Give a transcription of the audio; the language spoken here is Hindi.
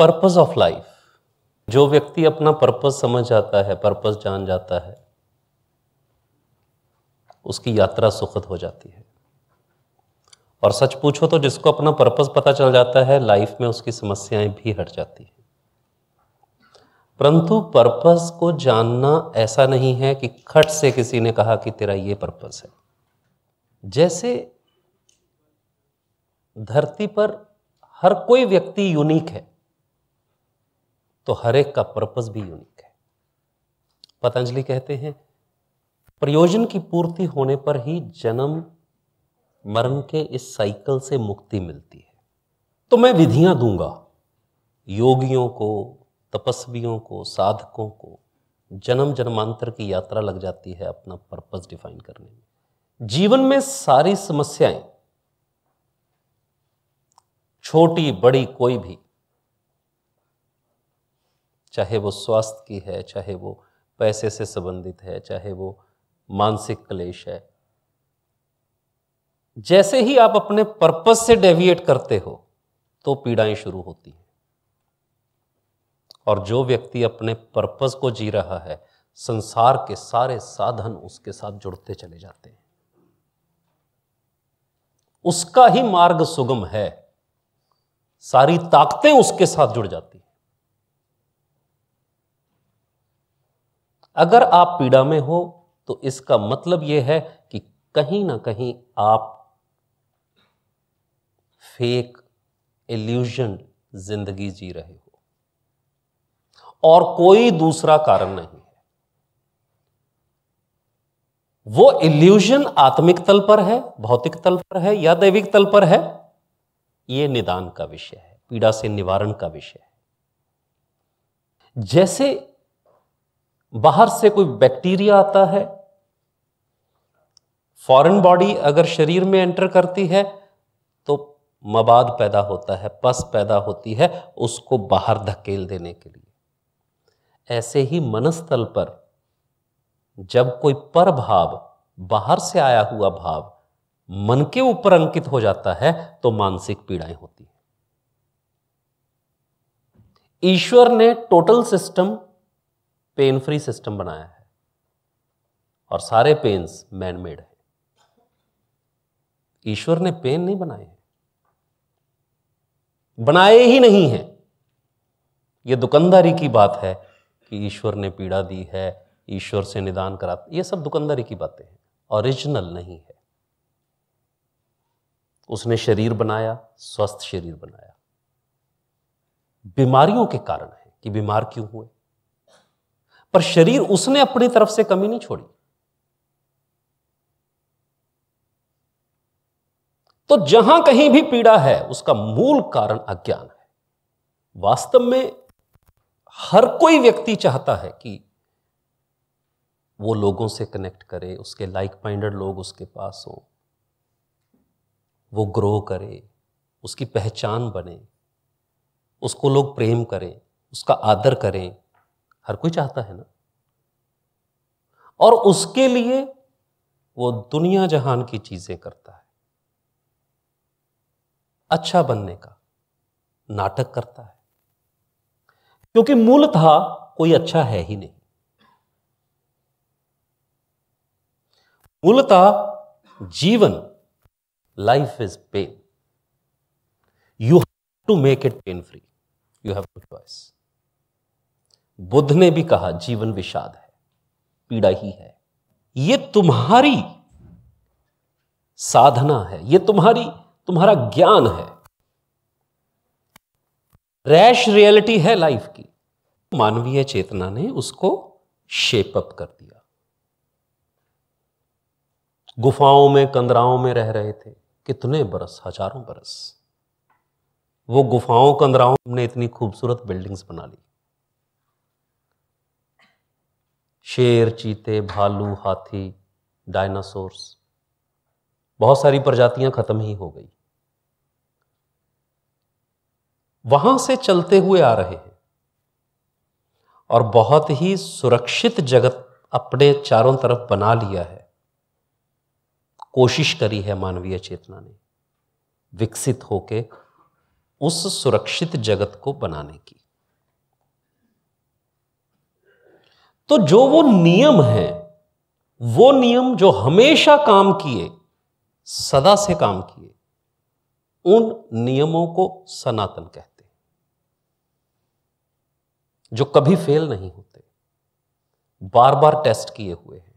पर्पस ऑफ लाइफ जो व्यक्ति अपना पर्पस समझ जाता है पर्पस जान जाता है उसकी यात्रा सुखद हो जाती है और सच पूछो तो जिसको अपना पर्पस पता चल जाता है लाइफ में उसकी समस्याएं भी हट जाती हैं परंतु पर्पस को जानना ऐसा नहीं है कि खट से किसी ने कहा कि तेरा ये पर्पस है जैसे धरती पर हर कोई व्यक्ति यूनिक है तो हर एक का पर्पस भी यूनिक है पतंजलि कहते हैं प्रयोजन की पूर्ति होने पर ही जन्म मरण के इस साइकिल से मुक्ति मिलती है तो मैं विधियां दूंगा योगियों को तपस्वियों को साधकों को जन्म जन्मांतर की यात्रा लग जाती है अपना पर्पस डिफाइन करने में जीवन में सारी समस्याएं छोटी बड़ी कोई भी चाहे वो स्वास्थ्य की है चाहे वो पैसे से संबंधित है चाहे वो मानसिक क्लेश है जैसे ही आप अपने पर्पज से डेविएट करते हो तो पीड़ाएं शुरू होती हैं और जो व्यक्ति अपने पर्पज को जी रहा है संसार के सारे साधन उसके साथ जुड़ते चले जाते हैं उसका ही मार्ग सुगम है सारी ताकतें उसके साथ जुड़ जाती अगर आप पीड़ा में हो तो इसका मतलब यह है कि कहीं ना कहीं आप फेक एल्यूजन जिंदगी जी रहे हो और कोई दूसरा कारण नहीं है वो इल्यूजन आत्मिक तल पर है भौतिक तल पर है या दैविक तल पर है यह निदान का विषय है पीड़ा से निवारण का विषय है जैसे बाहर से कोई बैक्टीरिया आता है फॉरेन बॉडी अगर शरीर में एंटर करती है तो मवाद पैदा होता है पस पैदा होती है उसको बाहर धकेल देने के लिए ऐसे ही मनस्थल पर जब कोई पर भाव बाहर से आया हुआ भाव मन के ऊपर अंकित हो जाता है तो मानसिक पीड़ाएं होती हैं ईश्वर ने total system pain free system बनाया है और सारे पेन्स मैन मेड है ईश्वर ने पेन नहीं बनाए हैं बनाए ही नहीं है यह दुकानदारी की बात है कि ईश्वर ने पीड़ा दी है ईश्वर से निदान करा ये सब दुकानदारी की बातें हैं ओरिजिनल नहीं है उसने शरीर बनाया स्वस्थ शरीर बनाया बीमारियों के कारण है कि बीमार क्यों हुए पर शरीर उसने अपनी तरफ से कमी नहीं छोड़ी तो जहां कहीं भी पीड़ा है उसका मूल कारण अज्ञान है वास्तव में हर कोई व्यक्ति चाहता है कि वो लोगों से कनेक्ट करे उसके लाइक माइंडेड लोग उसके पास हों वो ग्रो करे उसकी पहचान बने उसको लोग प्रेम करें उसका आदर करें हर कोई चाहता है ना और उसके लिए वो दुनिया जहान की चीजें करता है अच्छा बनने का नाटक करता है क्योंकि मूलतः कोई अच्छा है ही नहीं मूलतः जीवन life is pain you have to make it pain free you have to choice Buddha ने भी कहा जीवन विषाद है पीड़ा ही है यह तुम्हारी साधना है यह तुम्हारी तुम्हारा ज्ञान है रैश रियलिटी है लाइफ की मानवीय चेतना ने उसको शेपअप कर दिया गुफाओं में कंदराओं में रह रहे थे कितने बरस हजारों बरस वो गुफाओं कंदराओं ने इतनी खूबसूरत बिल्डिंग्स बना ली शेर चीते भालू हाथी डायनासोर्स बहुत सारी प्रजातियां खत्म ही हो गई वहां से चलते हुए आ रहे हैं और बहुत ही सुरक्षित जगत अपने चारों तरफ बना लिया है कोशिश करी है मानवीय चेतना ने विकसित होके उस सुरक्षित जगत को बनाने की तो जो वो नियम है वो नियम जो हमेशा काम किए सदा से काम किए उन नियमों को सनातन कहते हैं जो कभी फेल नहीं होते बार बार टेस्ट किए हुए हैं